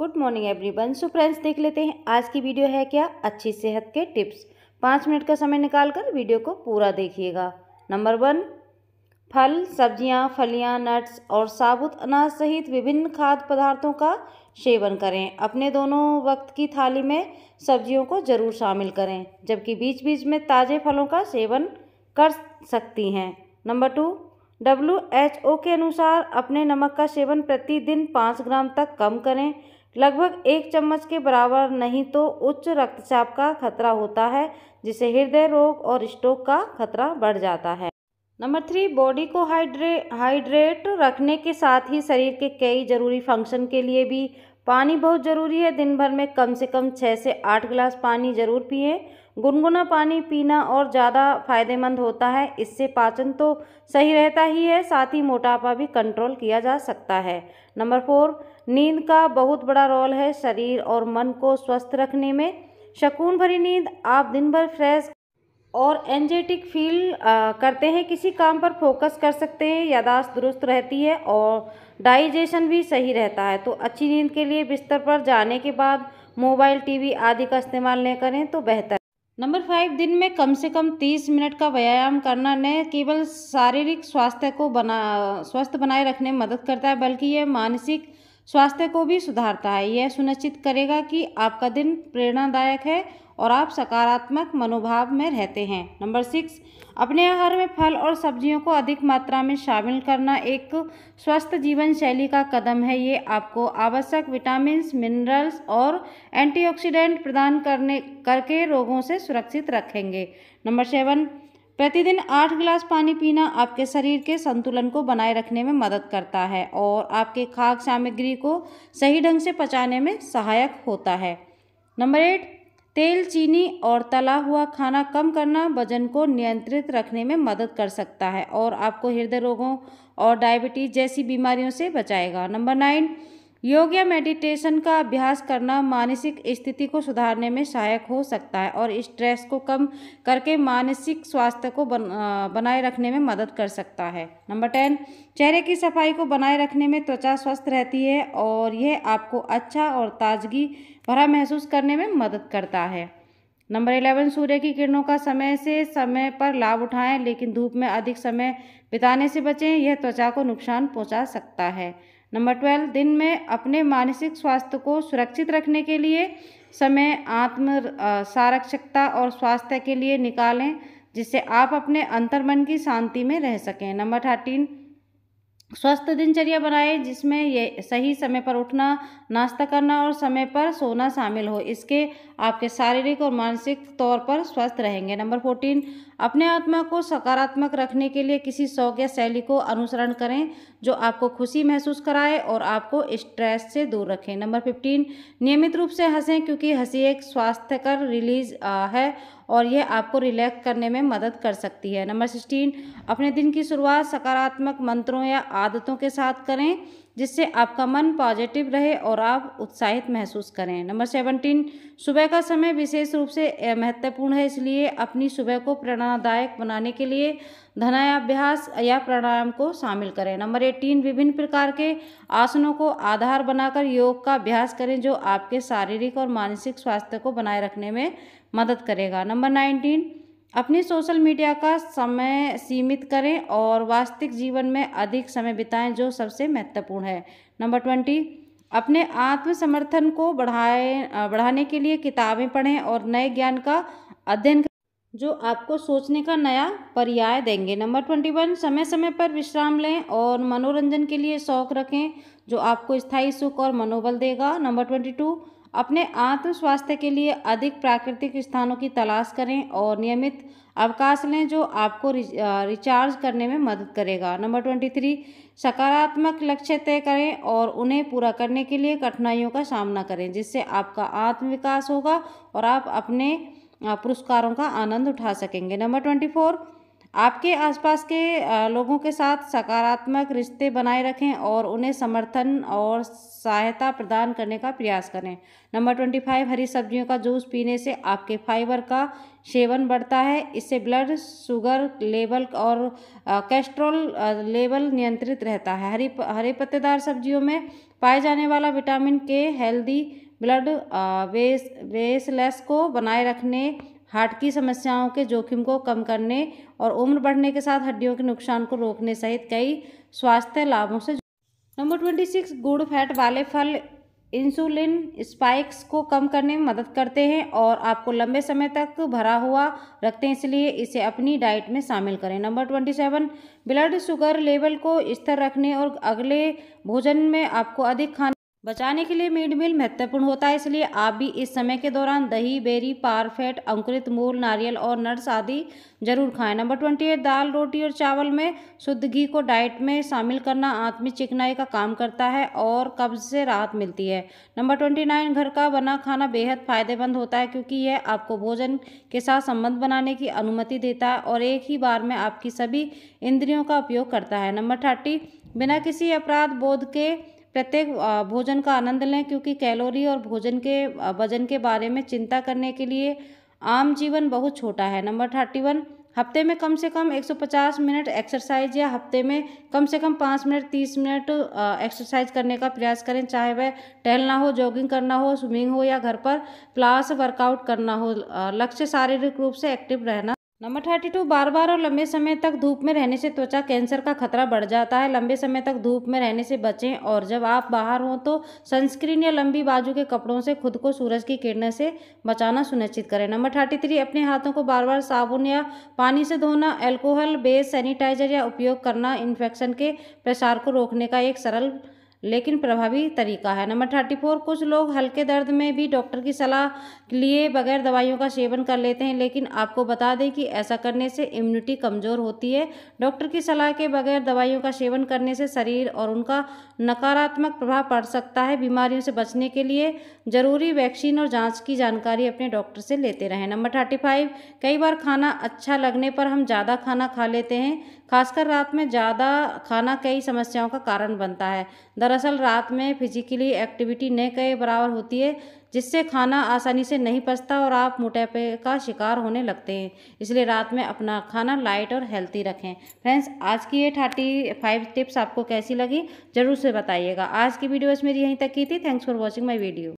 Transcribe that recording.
good morning everyone so friends देख लेते हैं आज की वीडियो है क्या अच्छी सेहत के टिप्स पाँच मिनट का समय निकाल कर वीडियो को पूरा देखिएगा नंबर वन फल सब्जियां, फलियां, नट्स और साबुत अनाज सहित विभिन्न खाद्य पदार्थों का सेवन करें अपने दोनों वक्त की थाली में सब्जियों को जरूर शामिल करें जबकि बीच बीच में ताज़े फलों का सेवन कर सकती हैं number two W H O के अनुसार अपने नमक का सेवन प्रतिदिन पाँच ग्राम तक कम करें लगभग एक चम्मच के बराबर नहीं तो उच्च रक्तचाप का खतरा होता है जिससे हृदय रोग और स्ट्रोक का खतरा बढ़ जाता है नंबर थ्री बॉडी को हाइड्रे हाइड्रेट रखने के साथ ही शरीर के कई ज़रूरी फंक्शन के लिए भी पानी बहुत ज़रूरी है दिन भर में कम से कम छः से आठ गिलास पानी ज़रूर पिए गुनगुना पानी पीना और ज़्यादा फायदेमंद होता है इससे पाचन तो सही रहता ही है साथ ही मोटापा भी कंट्रोल किया जा सकता है नंबर फोर नींद का बहुत बड़ा रोल है शरीर और मन को स्वस्थ रखने में शकून भरी नींद आप दिन भर फ्रेश और एनर्जेटिक फील करते हैं किसी काम पर फोकस कर सकते हैं यादाश्त दुरुस्त रहती है और डाइजेशन भी सही रहता है तो अच्छी नींद के लिए बिस्तर पर जाने के बाद मोबाइल टीवी आदि का इस्तेमाल न करें तो बेहतर नंबर फाइव दिन में कम से कम तीस मिनट का व्यायाम करना न केवल शारीरिक स्वास्थ्य को बना स्वस्थ बनाए रखने में मदद करता है बल्कि यह मानसिक स्वास्थ्य को भी सुधारता है यह सुनिश्चित करेगा कि आपका दिन प्रेरणादायक है और आप सकारात्मक मनोभाव में रहते हैं नंबर सिक्स अपने आहार में फल और सब्जियों को अधिक मात्रा में शामिल करना एक स्वस्थ जीवन शैली का कदम है ये आपको आवश्यक विटामिन मिनरल्स और एंटीऑक्सीडेंट प्रदान करने करके रोगों से सुरक्षित रखेंगे नंबर सेवन प्रतिदिन आठ गिलास पानी पीना आपके शरीर के संतुलन को बनाए रखने में मदद करता है और आपके खाद्य सामग्री को सही ढंग से पचाने में सहायक होता है नंबर एट तेल चीनी और तला हुआ खाना कम करना वजन को नियंत्रित रखने में मदद कर सकता है और आपको हृदय रोगों और डायबिटीज जैसी बीमारियों से बचाएगा नंबर नाइन योग या मेडिटेशन का अभ्यास करना मानसिक स्थिति को सुधारने में सहायक हो सकता है और स्ट्रेस को कम करके मानसिक स्वास्थ्य को बन, बनाए रखने में मदद कर सकता है नंबर टेन चेहरे की सफाई को बनाए रखने में त्वचा स्वस्थ रहती है और यह आपको अच्छा और ताजगी भरा महसूस करने में मदद करता है नंबर इलेवन सूर्य की किरणों का समय से समय पर लाभ उठाएं लेकिन धूप में अधिक समय बिताने से बचें यह त्वचा को नुकसान पहुंचा सकता है नंबर ट्वेल्व दिन में अपने मानसिक स्वास्थ्य को सुरक्षित रखने के लिए समय आत्म सारक्षकता और स्वास्थ्य के लिए निकालें जिससे आप अपने अंतर्मन की शांति में रह सकें नंबर थर्टीन स्वस्थ दिनचर्या बनाए जिसमें ये सही समय पर उठना नाश्ता करना और समय पर सोना शामिल हो इसके आपके शारीरिक और मानसिक तौर पर स्वस्थ रहेंगे नंबर फोर्टीन अपने आत्मा को सकारात्मक रखने के लिए किसी शौक या शैली को अनुसरण करें जो आपको खुशी महसूस कराए और आपको स्ट्रेस से दूर रखें नंबर फिफ्टीन नियमित रूप से हंसें क्योंकि हंसी एक स्वास्थ्यकर रिलीज है और यह आपको रिलैक्स करने में मदद कर सकती है नंबर सिक्सटीन अपने दिन की शुरुआत सकारात्मक मंत्रों या आदतों के साथ करें जिससे आपका मन पॉजिटिव रहे और आप उत्साहित महसूस करें नंबर सेवनटीन सुबह का समय विशेष रूप से महत्वपूर्ण है इसलिए अपनी सुबह को प्रेरणादायक बनाने के लिए धनायाभ्यास या प्राणायाम को शामिल करें नंबर एटीन विभिन्न प्रकार के आसनों को आधार बनाकर योग का अभ्यास करें जो आपके शारीरिक और मानसिक स्वास्थ्य को बनाए रखने में मदद करेगा नंबर नाइनटीन अपने सोशल मीडिया का समय सीमित करें और वास्तविक जीवन में अधिक समय बिताएं जो सबसे महत्वपूर्ण है नंबर ट्वेंटी अपने आत्मसमर्थन को बढ़ाए बढ़ाने के लिए किताबें पढ़ें और नए ज्ञान का अध्ययन जो आपको सोचने का नया पर्याय देंगे नंबर ट्वेंटी वन समय समय पर विश्राम लें और मनोरंजन के लिए शौक रखें जो आपको स्थायी सुख और मनोबल देगा नंबर ट्वेंटी टू अपने आत्म स्वास्थ्य के लिए अधिक प्राकृतिक स्थानों की तलाश करें और नियमित अवकाश लें जो आपको रिचार्ज करने में मदद करेगा नंबर ट्वेंटी थ्री सकारात्मक लक्ष्य तय करें और उन्हें पूरा करने के लिए कठिनाइयों का सामना करें जिससे आपका आत्मविकास होगा और आप अपने पुरस्कारों का आनंद उठा सकेंगे नंबर ट्वेंटी फोर आपके आसपास के लोगों के साथ सकारात्मक रिश्ते बनाए रखें और उन्हें समर्थन और सहायता प्रदान करने का प्रयास करें नंबर ट्वेंटी फाइव हरी सब्जियों का जूस पीने से आपके फाइबर का सेवन बढ़ता है इससे ब्लड शुगर लेवल और कैस्ट्रोल लेवल नियंत्रित रहता है हरी हरे पत्तेदार सब्जियों में पाए जाने वाला विटामिन के हेल्दी ब्लड वेस वेसलेस को बनाए रखने हार्ट की समस्याओं के जोखिम को कम करने और उम्र बढ़ने के साथ हड्डियों के नुकसान को रोकने सहित कई स्वास्थ्य लाभों से number twenty six good fat वाले फल इंसुलिन स्पाइक्स को कम करने में मदद करते हैं और आपको लंबे समय तक भरा हुआ रखते हैं इसलिए इसे अपनी डाइट में शामिल करें number twenty seven blood sugar level को स्थिर रखने और अगले भोजन में आपको अधिक खाने बचाने के लिए मिड मील महत्वपूर्ण होता है इसलिए आप भी इस समय के दौरान दही बेरी पारफेट अंकुरित मूल नारियल और नट्स आदि जरूर खाएं नंबर ट्वेंटी एट दाल रोटी और चावल में शुद्ध घी को डाइट में शामिल करना में चिकनाई का काम करता है और कब्ज से राहत मिलती है नंबर ट्वेंटी नाइन घर का बना खाना बेहद फायदेमंद होता है क्योंकि यह आपको भोजन के साथ संबंध बनाने की अनुमति देता है और एक ही बार में आपकी सभी इंद्रियों का उपयोग करता है नंबर थर्टी बिना किसी अपराध बोध के प्रत्येक भोजन का आनंद लें क्योंकि कैलोरी और भोजन के वजन के बारे में चिंता करने के लिए आम जीवन बहुत छोटा है नंबर थर्टी वन हफ्ते में कम से कम 150 मिनट एक्सरसाइज या हफ्ते में कम से कम पाँच मिनट तीस मिनट एक्सरसाइज करने का प्रयास करें चाहे वह टहलना हो जॉगिंग करना हो स्विमिंग हो या घर पर प्लास वर्कआउट करना हो लक्ष्य शारीरिक रूप से एक्टिव रहना नंबर थर्टी टू बार बार और लंबे समय तक धूप में रहने से त्वचा कैंसर का खतरा बढ़ जाता है लंबे समय तक धूप में रहने से बचें और जब आप बाहर हों तो सनस्क्रीन या लंबी बाजू के कपड़ों से खुद को सूरज की किरण से बचाना सुनिश्चित करें नंबर थर्टी थ्री अपने हाथों को बार बार साबुन या पानी से धोना एल्कोहल बेस सैनिटाइजर या उपयोग करना इन्फेक्शन के प्रसार को रोकने का एक सरल लेकिन प्रभावी तरीका है नंबर थर्टी फोर कुछ लोग हल्के दर्द में भी डॉक्टर की सलाह लिए बगैर दवाइयों का सेवन कर लेते हैं लेकिन आपको बता दें कि ऐसा करने से इम्यूनिटी कमज़ोर होती है डॉक्टर की सलाह के बगैर दवाइयों का सेवन करने से शरीर और उनका नकारात्मक प्रभाव पड़ सकता है बीमारियों से बचने के लिए ज़रूरी वैक्सीन और जाँच की जानकारी अपने डॉक्टर से लेते रहें नंबर थर्टी फाइव कई बार खाना अच्छा लगने पर हम ज़्यादा खाना खा लेते हैं खासकर रात में ज़्यादा खाना कई समस्याओं का कारण बनता है दरअसल रात में फिजिकली एक्टिविटी न के बराबर होती है जिससे खाना आसानी से नहीं पचता और आप मोटापे का शिकार होने लगते हैं इसलिए रात में अपना खाना लाइट और हेल्थी रखें फ्रेंड्स आज की ये थर्टी फाइव टिप्स आपको कैसी लगी ज़रूर से बताइएगा आज की वीडियो इसमें यहीं तक की थी thanks for watching my video